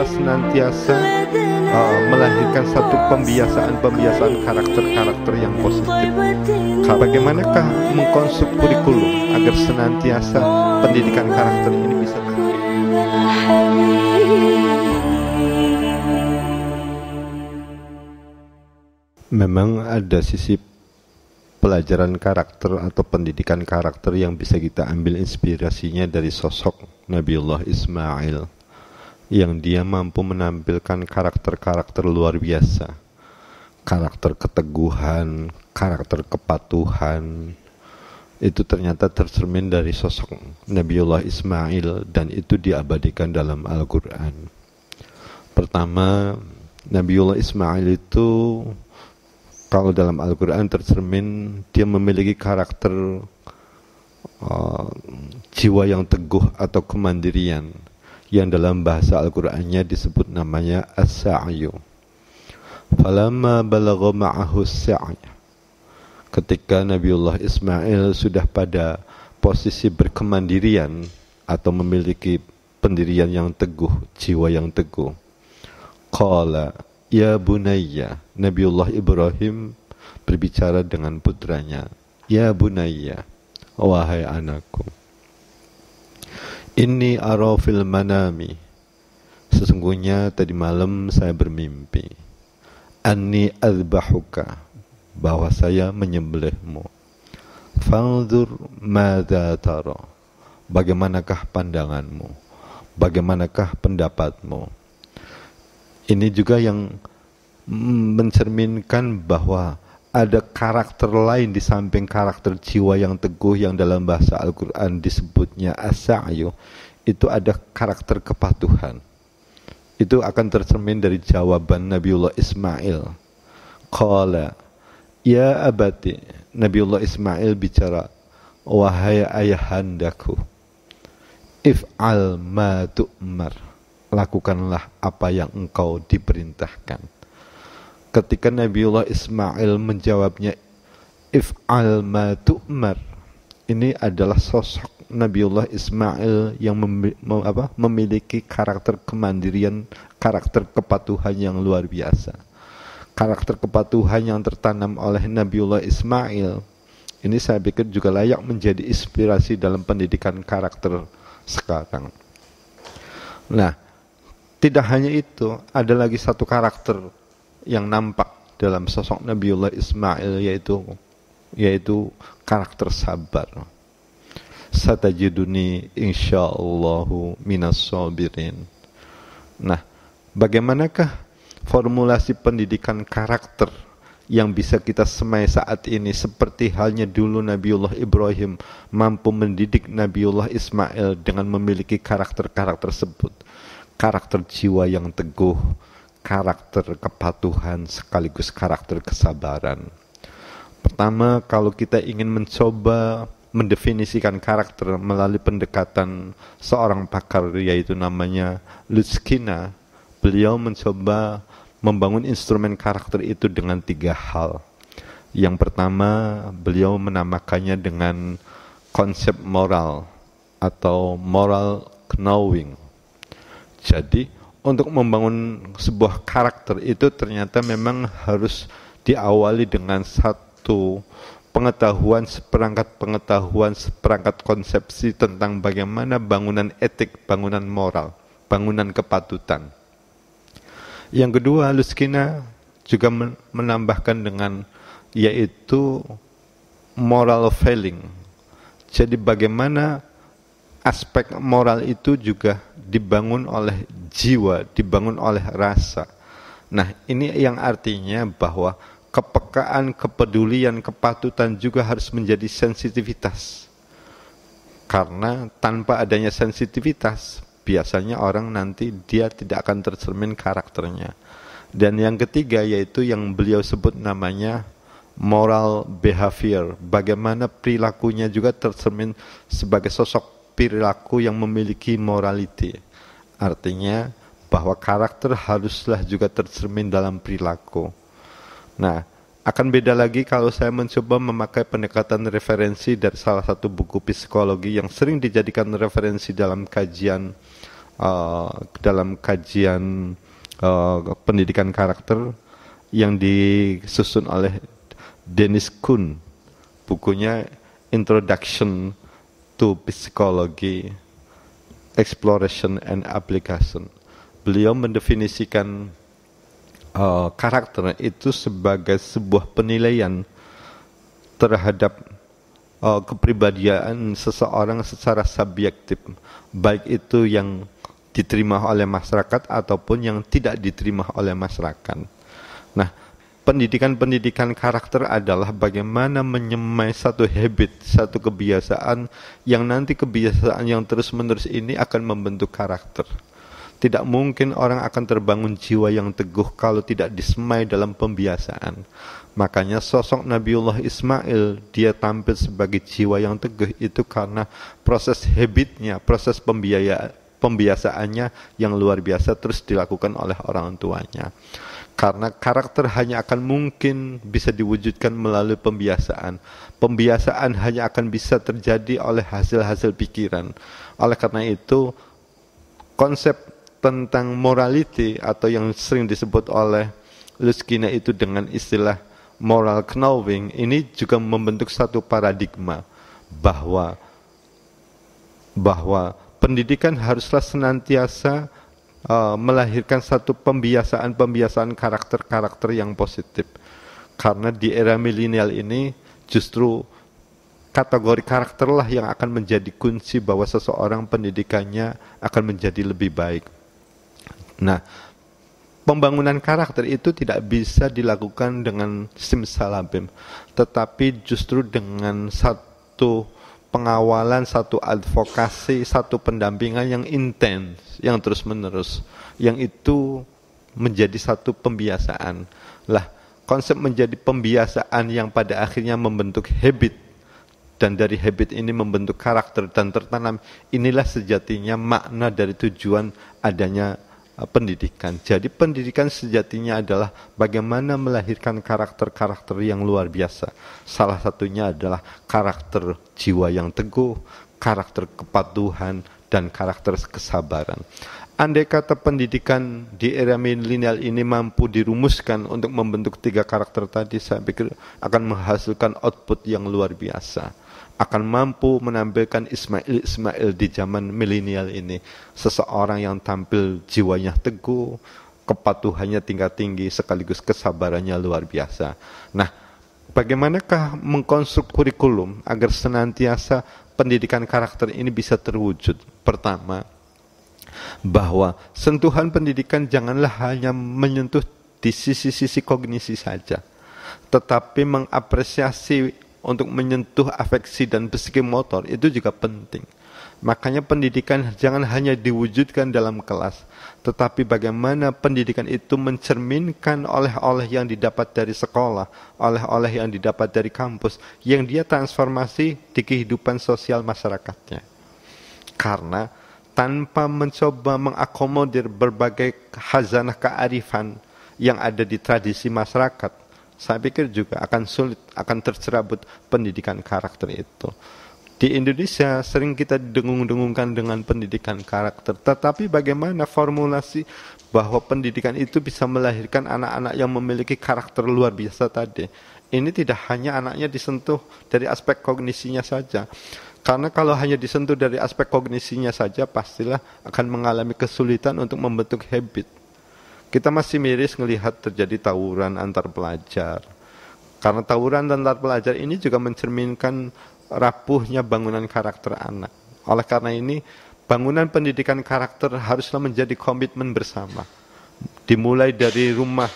Allah senantiasa uh, melahirkan satu pembiasaan-pembiasaan karakter-karakter yang positif. Bagaimanakah mengkonsep kurikulum agar senantiasa pendidikan karakter ini bisa Memang ada sisi pelajaran karakter atau pendidikan karakter yang bisa kita ambil inspirasinya dari sosok Nabiullah Ismail yang dia mampu menampilkan karakter-karakter luar biasa. Karakter keteguhan, karakter kepatuhan, itu ternyata tercermin dari sosok Nabiullah Ismail dan itu diabadikan dalam Al-Quran. Pertama, Nabiullah Ismail itu kalau dalam Al-Quran tercermin dia memiliki karakter uh, jiwa yang teguh atau kemandirian yang dalam bahasa Al-Qur'annya disebut namanya as-sa'yu. Falamma balagha ma'ahu Ketika Nabiullah Ismail sudah pada posisi berkemandirian atau memiliki pendirian yang teguh, jiwa yang teguh. Qala ya bunayya, Nabiullah Ibrahim berbicara dengan putranya, ya bunayya, wahai anakku. Inni arafil manami. Sesungguhnya tadi malam saya bermimpi. Anni azbahuka. Bahwa saya menyembelihmu. Fanzur mada taro Bagaimanakah pandanganmu? Bagaimanakah pendapatmu? Ini juga yang mm, mencerminkan bahwa ada karakter lain di samping karakter jiwa yang teguh yang dalam bahasa Al-Quran disebutnya asayu itu ada karakter kepatuhan itu akan tercermin dari jawaban Nabiullah Ismail Qala Ya abati Nabiullah Ismail bicara Wahai ayahandaku If'al ma tu'mar Lakukanlah apa yang engkau diperintahkan ketika Nabiullah Ismail menjawabnya al ma tu'mar ini adalah sosok Nabiullah Ismail yang mem, apa, memiliki karakter kemandirian, karakter kepatuhan yang luar biasa. Karakter kepatuhan yang tertanam oleh Nabiullah Ismail ini saya pikir juga layak menjadi inspirasi dalam pendidikan karakter sekarang. Nah, tidak hanya itu, ada lagi satu karakter yang nampak dalam sosok Nabiullah Ismail yaitu yaitu karakter sabar. Satajiduni insyaallahu minas sabirin. Nah, bagaimanakah formulasi pendidikan karakter yang bisa kita semai saat ini seperti halnya dulu Nabiullah Ibrahim mampu mendidik Nabiullah Ismail dengan memiliki karakter-karakter tersebut. Karakter jiwa yang teguh, karakter kepatuhan sekaligus karakter kesabaran. Pertama, kalau kita ingin mencoba mendefinisikan karakter melalui pendekatan seorang pakar yaitu namanya Lutskina, beliau mencoba membangun instrumen karakter itu dengan tiga hal. Yang pertama, beliau menamakannya dengan konsep moral atau moral knowing. Jadi, untuk membangun sebuah karakter itu ternyata memang harus diawali dengan satu pengetahuan seperangkat pengetahuan seperangkat konsepsi tentang bagaimana bangunan etik, bangunan moral, bangunan kepatutan. Yang kedua, Luskina juga menambahkan dengan yaitu moral failing. Jadi bagaimana aspek moral itu juga dibangun oleh jiwa, dibangun oleh rasa. Nah, ini yang artinya bahwa kepekaan, kepedulian, kepatutan juga harus menjadi sensitivitas. Karena tanpa adanya sensitivitas, biasanya orang nanti dia tidak akan tercermin karakternya. Dan yang ketiga yaitu yang beliau sebut namanya moral behavior. Bagaimana perilakunya juga tercermin sebagai sosok perilaku yang memiliki morality. Artinya bahwa karakter haruslah juga tercermin dalam perilaku. Nah, akan beda lagi kalau saya mencoba memakai pendekatan referensi dari salah satu buku psikologi yang sering dijadikan referensi dalam kajian uh, dalam kajian uh, pendidikan karakter yang disusun oleh Dennis Kuhn bukunya Introduction to Psychology Exploration and Application. Beliau mendefinisikan uh, karakter itu sebagai sebuah penilaian terhadap uh, kepribadian seseorang secara subjektif, baik itu yang diterima oleh masyarakat ataupun yang tidak diterima oleh masyarakat. Nah, pendidikan-pendidikan karakter adalah bagaimana menyemai satu habit, satu kebiasaan yang nanti kebiasaan yang terus-menerus ini akan membentuk karakter. Tidak mungkin orang akan terbangun jiwa yang teguh kalau tidak disemai dalam pembiasaan. Makanya sosok Nabiullah Ismail, dia tampil sebagai jiwa yang teguh itu karena proses habitnya, proses pembiayaan, pembiasaannya yang luar biasa terus dilakukan oleh orang tuanya. Karena karakter hanya akan mungkin bisa diwujudkan melalui pembiasaan. Pembiasaan hanya akan bisa terjadi oleh hasil-hasil pikiran. Oleh karena itu, konsep tentang morality atau yang sering disebut oleh Luskina itu dengan istilah moral knowing ini juga membentuk satu paradigma bahwa bahwa pendidikan haruslah senantiasa Eh, melahirkan satu pembiasaan-pembiasaan karakter-karakter yang positif. Karena di era milenial ini justru kategori karakterlah yang akan menjadi kunci bahwa seseorang pendidikannya akan menjadi lebih baik. Nah, pembangunan karakter itu tidak bisa dilakukan dengan simsalabim, tetapi justru dengan satu pengawalan, satu advokasi, satu pendampingan yang intens, yang terus-menerus, yang itu menjadi satu pembiasaan. Lah, konsep menjadi pembiasaan yang pada akhirnya membentuk habit dan dari habit ini membentuk karakter dan tertanam. Inilah sejatinya makna dari tujuan adanya Eh, pendidikan. Jadi pendidikan sejatinya adalah bagaimana melahirkan karakter-karakter yang luar biasa. Salah satunya adalah karakter jiwa yang teguh, karakter kepatuhan, dan karakter kesabaran. Andai kata pendidikan di era milenial ini mampu dirumuskan untuk membentuk tiga karakter tadi, saya pikir akan menghasilkan output yang luar biasa akan mampu menampilkan Ismail-Ismail di zaman milenial ini. Seseorang yang tampil jiwanya teguh, kepatuhannya tingkat tinggi, sekaligus kesabarannya luar biasa. Nah, bagaimanakah mengkonstruk kurikulum agar senantiasa pendidikan karakter ini bisa terwujud? Pertama, bahwa sentuhan pendidikan janganlah hanya menyentuh di sisi-sisi kognisi saja, tetapi mengapresiasi untuk menyentuh afeksi dan motor itu juga penting. Makanya pendidikan jangan hanya diwujudkan dalam kelas, tetapi bagaimana pendidikan itu mencerminkan oleh-oleh yang didapat dari sekolah, oleh-oleh yang didapat dari kampus, yang dia transformasi di kehidupan sosial masyarakatnya. Karena tanpa mencoba mengakomodir berbagai hazanah kearifan yang ada di tradisi masyarakat, saya pikir juga akan sulit, akan tercerabut pendidikan karakter itu. Di Indonesia sering kita dengung-dengungkan dengan pendidikan karakter, tetapi bagaimana formulasi bahwa pendidikan itu bisa melahirkan anak-anak yang memiliki karakter luar biasa tadi. Ini tidak hanya anaknya disentuh dari aspek kognisinya saja. Karena kalau hanya disentuh dari aspek kognisinya saja, pastilah akan mengalami kesulitan untuk membentuk habit kita masih miris melihat terjadi tawuran antar pelajar. Karena tawuran antar pelajar ini juga mencerminkan rapuhnya bangunan karakter anak. Oleh karena ini, bangunan pendidikan karakter haruslah menjadi komitmen bersama. Dimulai dari rumah,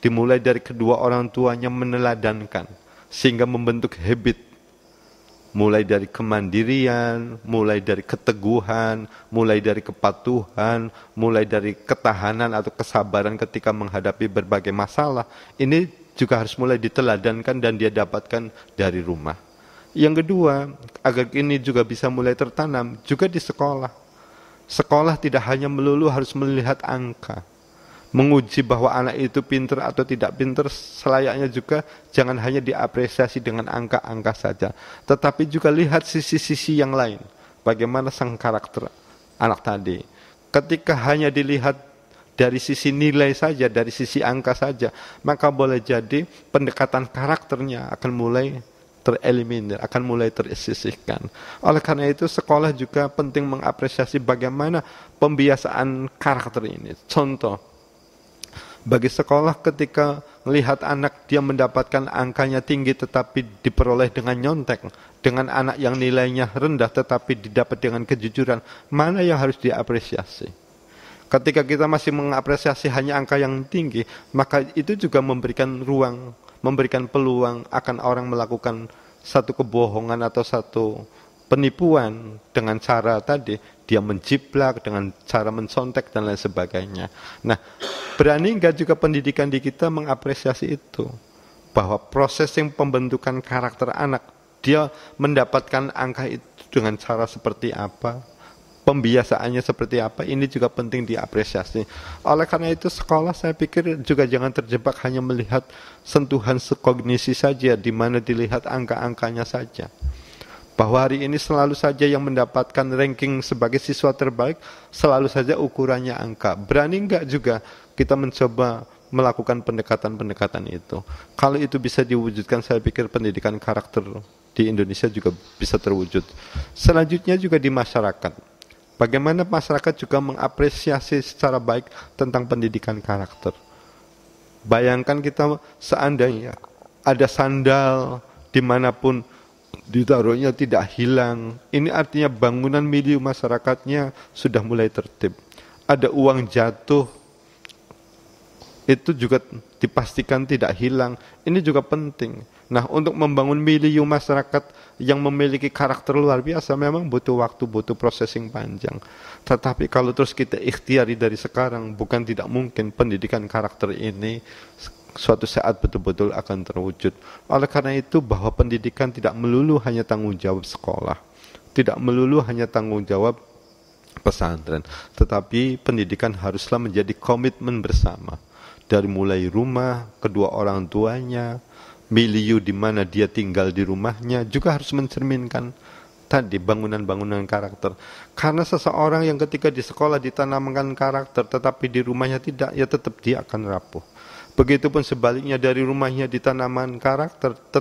dimulai dari kedua orang tuanya meneladankan sehingga membentuk habit mulai dari kemandirian, mulai dari keteguhan, mulai dari kepatuhan, mulai dari ketahanan atau kesabaran ketika menghadapi berbagai masalah. Ini juga harus mulai diteladankan dan dia dapatkan dari rumah. Yang kedua, agar ini juga bisa mulai tertanam juga di sekolah. Sekolah tidak hanya melulu harus melihat angka menguji bahwa anak itu pinter atau tidak pinter selayaknya juga jangan hanya diapresiasi dengan angka-angka saja tetapi juga lihat sisi-sisi yang lain bagaimana sang karakter anak tadi ketika hanya dilihat dari sisi nilai saja, dari sisi angka saja, maka boleh jadi pendekatan karakternya akan mulai tereliminir, akan mulai tersisihkan. Oleh karena itu sekolah juga penting mengapresiasi bagaimana pembiasaan karakter ini. Contoh, bagi sekolah ketika melihat anak dia mendapatkan angkanya tinggi tetapi diperoleh dengan nyontek, dengan anak yang nilainya rendah tetapi didapat dengan kejujuran, mana yang harus diapresiasi? Ketika kita masih mengapresiasi hanya angka yang tinggi, maka itu juga memberikan ruang, memberikan peluang akan orang melakukan satu kebohongan atau satu penipuan dengan cara tadi dia menjiplak dengan cara mensontek dan lain sebagainya. Nah, berani enggak juga pendidikan di kita mengapresiasi itu bahwa proses yang pembentukan karakter anak dia mendapatkan angka itu dengan cara seperti apa, pembiasaannya seperti apa, ini juga penting diapresiasi. Oleh karena itu sekolah saya pikir juga jangan terjebak hanya melihat sentuhan sekognisi saja, di mana dilihat angka-angkanya saja bahwa hari ini selalu saja yang mendapatkan ranking sebagai siswa terbaik selalu saja ukurannya angka. Berani nggak juga kita mencoba melakukan pendekatan-pendekatan itu. Kalau itu bisa diwujudkan saya pikir pendidikan karakter di Indonesia juga bisa terwujud. Selanjutnya juga di masyarakat. Bagaimana masyarakat juga mengapresiasi secara baik tentang pendidikan karakter. Bayangkan kita seandainya ada sandal dimanapun ditaruhnya tidak hilang. Ini artinya bangunan milieu masyarakatnya sudah mulai tertib. Ada uang jatuh, itu juga dipastikan tidak hilang. Ini juga penting. Nah, untuk membangun milieu masyarakat yang memiliki karakter luar biasa memang butuh waktu, butuh processing panjang. Tetapi kalau terus kita ikhtiari dari sekarang, bukan tidak mungkin pendidikan karakter ini suatu saat betul-betul akan terwujud. Oleh karena itu bahwa pendidikan tidak melulu hanya tanggung jawab sekolah, tidak melulu hanya tanggung jawab pesantren, tetapi pendidikan haruslah menjadi komitmen bersama dari mulai rumah, kedua orang tuanya, milieu di mana dia tinggal di rumahnya juga harus mencerminkan tadi bangunan-bangunan karakter. Karena seseorang yang ketika di sekolah ditanamkan karakter tetapi di rumahnya tidak, ya tetap dia akan rapuh. Begitupun sebaliknya dari rumahnya di tanaman karakter,